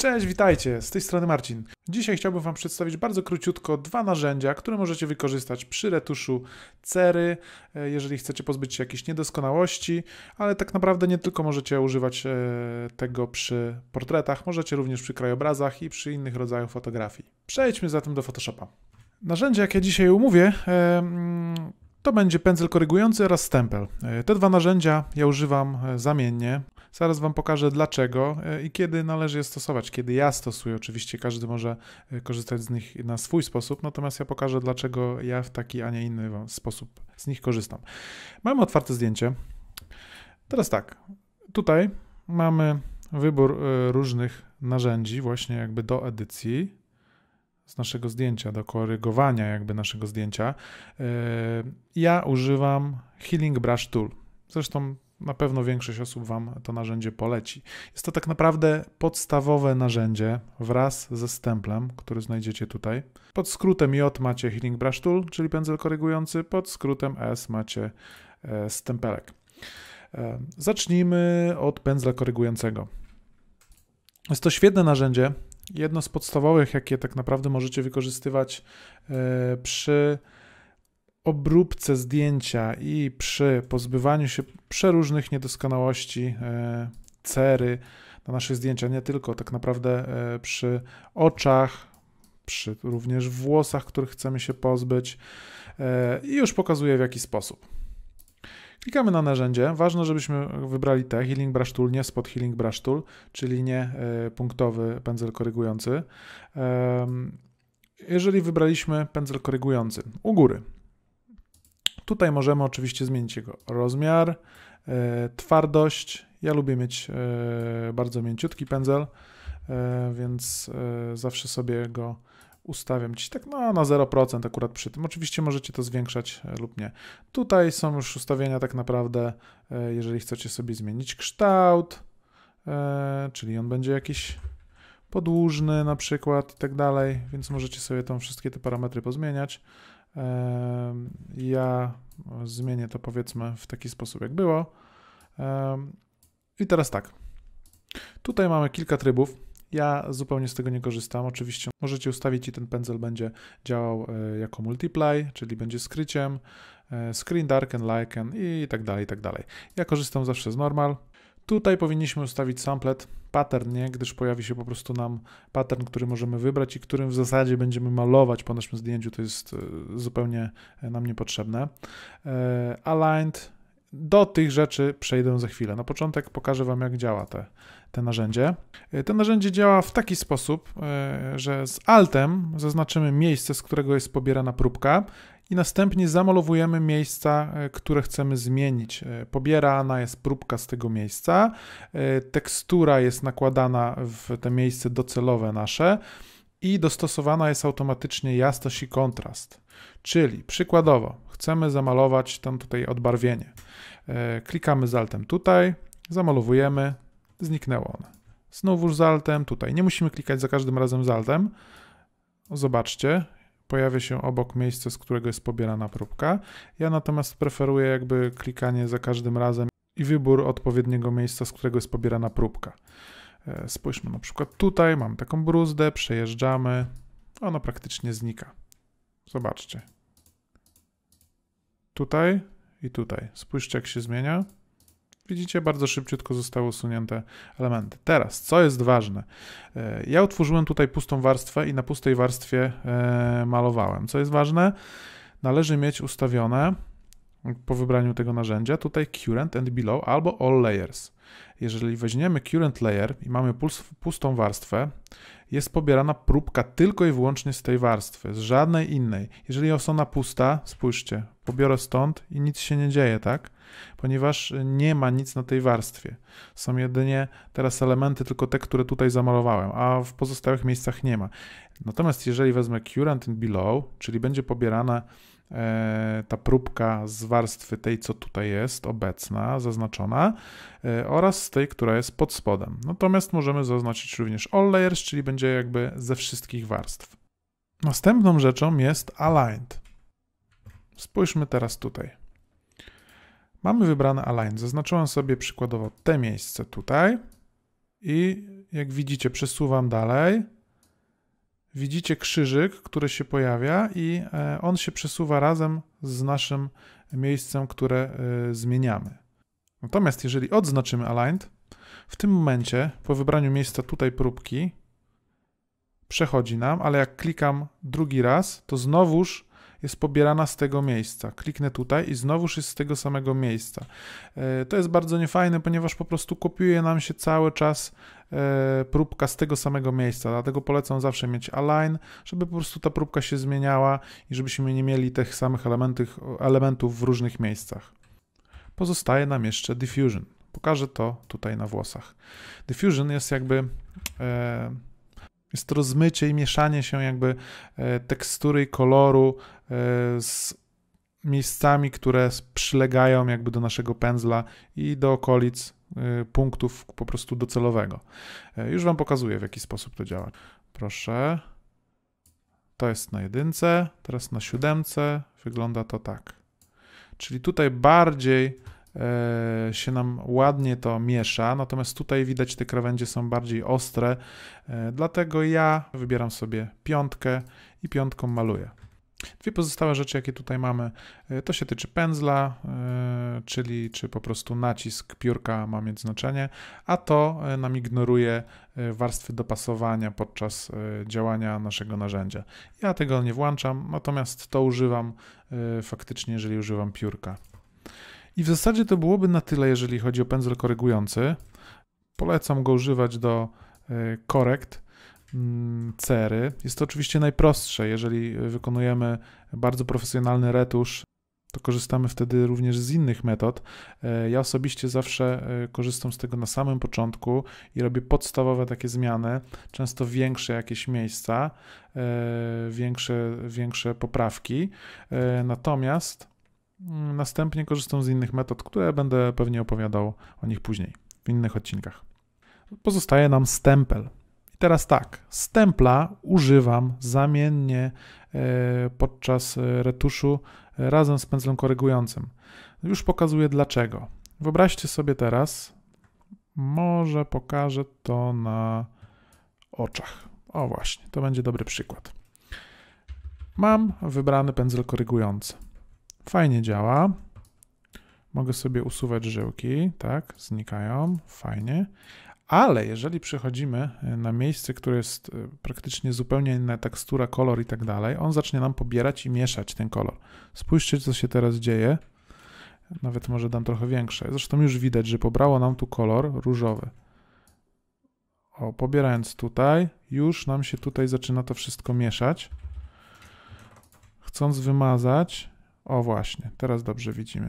Cześć, witajcie, z tej strony Marcin. Dzisiaj chciałbym Wam przedstawić bardzo króciutko dwa narzędzia, które możecie wykorzystać przy retuszu cery, e, jeżeli chcecie pozbyć się jakichś niedoskonałości, ale tak naprawdę nie tylko możecie używać e, tego przy portretach, możecie również przy krajobrazach i przy innych rodzajach fotografii. Przejdźmy zatem do Photoshopa. Narzędzie, jakie dzisiaj umówię, e, mm, to będzie pędzel korygujący oraz stempel. Te dwa narzędzia ja używam zamiennie. Zaraz Wam pokażę dlaczego e, i kiedy należy je stosować. Kiedy ja stosuję, oczywiście każdy może e, korzystać z nich na swój sposób, natomiast ja pokażę dlaczego ja w taki, a nie inny sposób z nich korzystam. Mamy otwarte zdjęcie. Teraz tak, tutaj mamy wybór e, różnych narzędzi właśnie jakby do edycji z naszego zdjęcia, do korygowania jakby naszego zdjęcia. Ja używam Healing Brush Tool. Zresztą na pewno większość osób Wam to narzędzie poleci. Jest to tak naprawdę podstawowe narzędzie wraz ze stemplem, który znajdziecie tutaj. Pod skrótem J macie Healing Brush Tool, czyli pędzel korygujący, pod skrótem S macie e, stempelek. E, zacznijmy od pędzla korygującego. Jest to świetne narzędzie, jedno z podstawowych, jakie tak naprawdę możecie wykorzystywać e, przy obróbce zdjęcia i przy pozbywaniu się przeróżnych niedoskonałości e, cery na naszych zdjęciach, nie tylko tak naprawdę e, przy oczach, przy również włosach, których chcemy się pozbyć e, i już pokazuję w jaki sposób. Klikamy na narzędzie. Ważne, żebyśmy wybrali te Healing Brush Tool, nie Spot Healing Brush Tool, czyli nie punktowy pędzel korygujący. Jeżeli wybraliśmy pędzel korygujący u góry, Tutaj możemy oczywiście zmienić jego rozmiar, e, twardość. Ja lubię mieć e, bardzo mięciutki pędzel, e, więc zawsze sobie go ustawiam gdzieś tak no, na 0% akurat przy tym. Oczywiście możecie to zwiększać lub nie. Tutaj są już ustawienia tak naprawdę, jeżeli chcecie sobie zmienić kształt, czyli on będzie jakiś podłużny na przykład i tak dalej, więc możecie sobie tam wszystkie te parametry pozmieniać. Ja zmienię to powiedzmy w taki sposób, jak było. I teraz tak. Tutaj mamy kilka trybów. Ja zupełnie z tego nie korzystam. Oczywiście możecie ustawić i ten pędzel będzie działał e, jako multiply, czyli będzie skryciem, e, screen darken, liken i tak dalej, i tak dalej. Ja korzystam zawsze z normal. Tutaj powinniśmy ustawić samplet pattern, nie? gdyż pojawi się po prostu nam pattern, który możemy wybrać i którym w zasadzie będziemy malować po naszym zdjęciu, to jest e, zupełnie e, nam niepotrzebne. E, aligned, do tych rzeczy przejdę za chwilę. Na początek pokażę Wam, jak działa te, te narzędzie. To narzędzie działa w taki sposób, że z altem zaznaczymy miejsce, z którego jest pobierana próbka i następnie zamalowujemy miejsca, e, które chcemy zmienić. E, pobierana jest próbka z tego miejsca, e, tekstura jest nakładana w te miejsce docelowe nasze i dostosowana jest automatycznie jasność i kontrast. Czyli przykładowo chcemy zamalować tam tutaj odbarwienie. Klikamy z altem tutaj, zamalowujemy, zniknęło one. Znowuż z altem tutaj. Nie musimy klikać za każdym razem z altem. Zobaczcie, pojawia się obok miejsce, z którego jest pobierana próbka. Ja natomiast preferuję jakby klikanie za każdym razem i wybór odpowiedniego miejsca, z którego jest pobierana próbka. E, spójrzmy na przykład tutaj, mam taką bruzdę, przejeżdżamy, ona praktycznie znika. Zobaczcie. Tutaj i tutaj. Spójrzcie, jak się zmienia. Widzicie, bardzo szybciutko zostały usunięte elementy. Teraz, co jest ważne? E, ja utworzyłem tutaj pustą warstwę i na pustej warstwie e, malowałem. Co jest ważne? Należy mieć ustawione po wybraniu tego narzędzia, tutaj current and below albo all layers. Jeżeli weźmiemy current layer i mamy pustą warstwę, jest pobierana próbka tylko i wyłącznie z tej warstwy, z żadnej innej. Jeżeli jest ona pusta, spójrzcie, pobiorę stąd i nic się nie dzieje, tak? Ponieważ nie ma nic na tej warstwie. Są jedynie teraz elementy, tylko te, które tutaj zamalowałem, a w pozostałych miejscach nie ma. Natomiast jeżeli wezmę current and below, czyli będzie pobierana E, ta próbka z warstwy tej, co tutaj jest obecna, zaznaczona, e, oraz z tej, która jest pod spodem. Natomiast możemy zaznaczyć również all layers, czyli będzie jakby ze wszystkich warstw. Następną rzeczą jest aligned. Spójrzmy teraz tutaj. Mamy wybrane align. Zaznaczyłem sobie przykładowo te miejsce tutaj i jak widzicie przesuwam dalej widzicie krzyżyk, który się pojawia i e, on się przesuwa razem z naszym miejscem, które e, zmieniamy. Natomiast jeżeli odznaczymy aligned, w tym momencie po wybraniu miejsca tutaj próbki przechodzi nam, ale jak klikam drugi raz, to znowuż jest pobierana z tego miejsca. Kliknę tutaj i znowuż jest z tego samego miejsca. E, to jest bardzo niefajne, ponieważ po prostu kopiuje nam się cały czas e, próbka z tego samego miejsca, dlatego polecam zawsze mieć align, żeby po prostu ta próbka się zmieniała i żebyśmy nie mieli tych samych elementów, w różnych miejscach. Pozostaje nam jeszcze diffusion. Pokażę to tutaj na włosach. Diffusion jest jakby... E, jest to rozmycie i mieszanie się jakby e, tekstury i koloru e, z miejscami, które przylegają jakby do naszego pędzla i do okolic e, punktów po prostu docelowego. Już Wam pokazuję, w jaki sposób to działa. Proszę. To jest na jedynce, teraz na siódemce wygląda to tak. Czyli tutaj bardziej E, się nam ładnie to miesza, natomiast tutaj widać te krawędzie są bardziej ostre, e, dlatego ja wybieram sobie piątkę i piątką maluję. Dwie pozostałe rzeczy, jakie tutaj mamy, e, to się tyczy pędzla, czyli czy po prostu nacisk piórka ma mieć znaczenie, a to nam ignoruje warstwy dopasowania podczas działania naszego narzędzia. Ja tego nie włączam, natomiast to używam faktycznie, jeżeli używam piórka. I w zasadzie to byłoby na tyle, jeżeli chodzi o pędzel korygujący. Polecam go używać do e, korekt mm, cery. Jest to oczywiście najprostsze, jeżeli wykonujemy bardzo profesjonalny retusz, to korzystamy wtedy również z innych metod. E, ja osobiście zawsze e, korzystam z tego na samym początku i robię podstawowe takie zmiany, często większe jakieś miejsca, większe, większe poprawki. Natomiast Mm, następnie korzystam z innych metod, które będę pewnie opowiadał o nich później, w innych odcinkach. Pozostaje nam stempel. I teraz tak, stempla używam zamiennie e, podczas e, retuszu e, razem z pędzlem korygującym. Już pokazuję dlaczego. Wyobraźcie sobie teraz, może pokażę to na oczach. O właśnie, to będzie dobry przykład. Mam wybrany pędzel korygujący. Fajnie działa. Mogę sobie usuwać żyłki, tak, znikają, fajnie. Ale jeżeli przechodzimy e, na miejsce, które jest e, praktycznie zupełnie inna tekstura, kolor i tak dalej, on zacznie nam pobierać i mieszać ten kolor. Spójrzcie, co się teraz dzieje. Nawet może dam trochę większe. Zresztą już widać, że pobrało nam tu kolor różowy. O, pobierając tutaj, już nam się tutaj zaczyna to wszystko mieszać. Chcąc wymazać, o właśnie, teraz dobrze widzimy.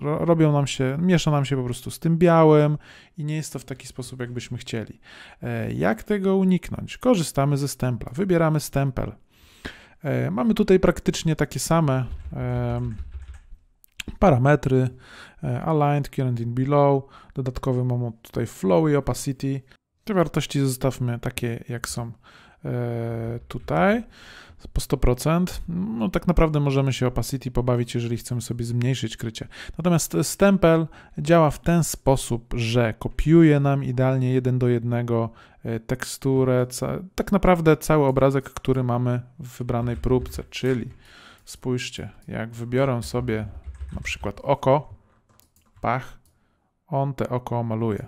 Robią nam się, miesza nam się po prostu z tym białym i nie jest to w taki sposób, jakbyśmy chcieli. E, jak tego uniknąć? Korzystamy ze stempla. Wybieramy stempel. E, mamy tutaj praktycznie takie same parametry. E, aligned, current in below. Dodatkowy mamy tutaj flow i opacity. Te wartości zostawmy takie, jak są. E, tutaj po 100%, no tak naprawdę możemy się opacity pobawić, jeżeli chcemy sobie zmniejszyć krycie. Natomiast stempel działa w ten sposób, że kopiuje nam idealnie jeden do jednego e, teksturę, tak naprawdę cały obrazek, który mamy w wybranej próbce, czyli spójrzcie, jak wybiorę sobie na przykład oko, pach, on te oko maluje.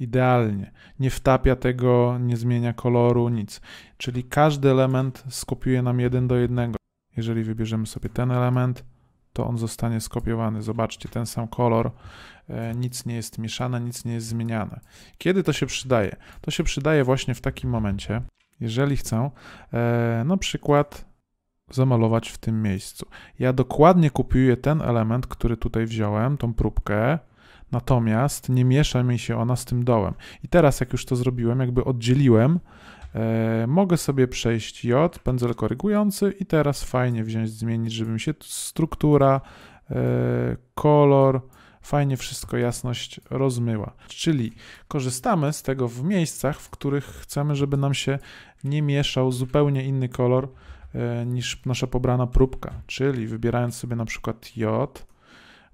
Idealnie. Nie wtapia tego, nie zmienia koloru, nic. Czyli każdy element skopiuje nam jeden do jednego. Jeżeli wybierzemy sobie ten element, to on zostanie skopiowany. Zobaczcie, ten sam kolor, e, nic nie jest mieszane, nic nie jest zmieniane. Kiedy to się przydaje? To się przydaje właśnie w takim momencie, jeżeli chcę e, na przykład zamalować w tym miejscu. Ja dokładnie kopiuję ten element, który tutaj wziąłem, tą próbkę, natomiast nie miesza mi się ona z tym dołem. I teraz, jak już to zrobiłem, jakby oddzieliłem, e, mogę sobie przejść J, pędzel korygujący i teraz fajnie wziąć, zmienić, żeby mi się struktura, e, kolor, fajnie wszystko jasność rozmyła. Czyli korzystamy z tego w miejscach, w których chcemy, żeby nam się nie mieszał zupełnie inny kolor, e, niż nasza pobrana próbka, czyli wybierając sobie na przykład J,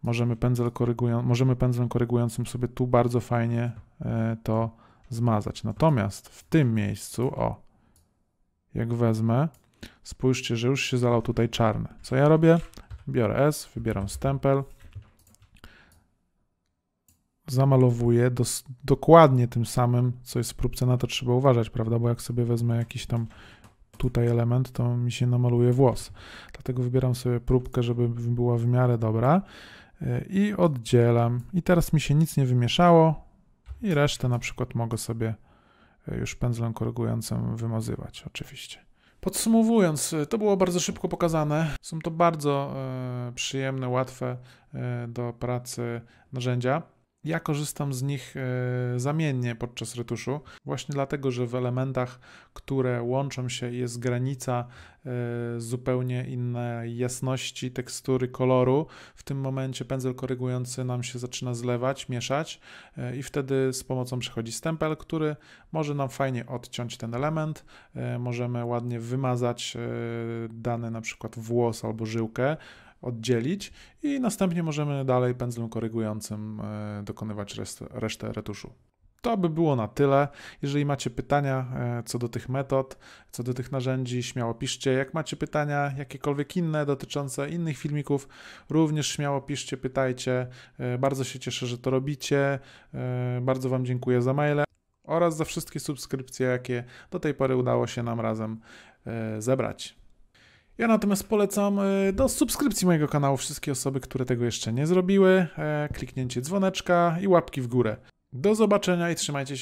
możemy, pędzel korygują, możemy pędzlem korygującym sobie tu bardzo fajnie e, to zmazać. Natomiast w tym miejscu, o, jak wezmę, spójrzcie, że już się zalał tutaj czarny. Co ja robię? Biorę S, wybieram stempel, zamalowuję dos, dokładnie tym samym, co jest w próbce, na to trzeba uważać, prawda, bo jak sobie wezmę jakiś tam tutaj element, to mi się namaluje włos. Dlatego wybieram sobie próbkę, żeby była w miarę dobra i oddzielam. I teraz mi się nic nie wymieszało i resztę na przykład mogę sobie e, już pędzlem korygującym wymazywać oczywiście. Podsumowując, e, to było bardzo szybko pokazane. Są to bardzo e, przyjemne, łatwe e, do pracy narzędzia. Ja korzystam z nich e, zamiennie podczas retuszu, właśnie dlatego, że w elementach, które łączą się, jest granica e, zupełnie innej jasności, tekstury, koloru. W tym momencie pędzel korygujący nam się zaczyna zlewać, mieszać, e, i wtedy z pomocą przechodzi stempel, który może nam fajnie odciąć ten element. Możemy ładnie wymazać dany na przykład włos albo żyłkę oddzielić i następnie możemy dalej pędzlem korygującym e, dokonywać resztę retuszu. To by było na tyle. Jeżeli macie pytania e, co do tych metod, co do tych narzędzi, śmiało piszcie. Jak macie pytania jakiekolwiek inne dotyczące innych filmików, również śmiało piszcie, pytajcie. E, bardzo się cieszę, że to robicie. Bardzo Wam dziękuję za maile oraz za wszystkie subskrypcje, jakie do tej pory udało się nam razem zebrać. Ja natomiast polecam e, do subskrypcji mojego kanału wszystkie osoby, które tego jeszcze nie zrobiły, e, kliknięcie dzwoneczka i łapki w górę. Do zobaczenia i trzymajcie się.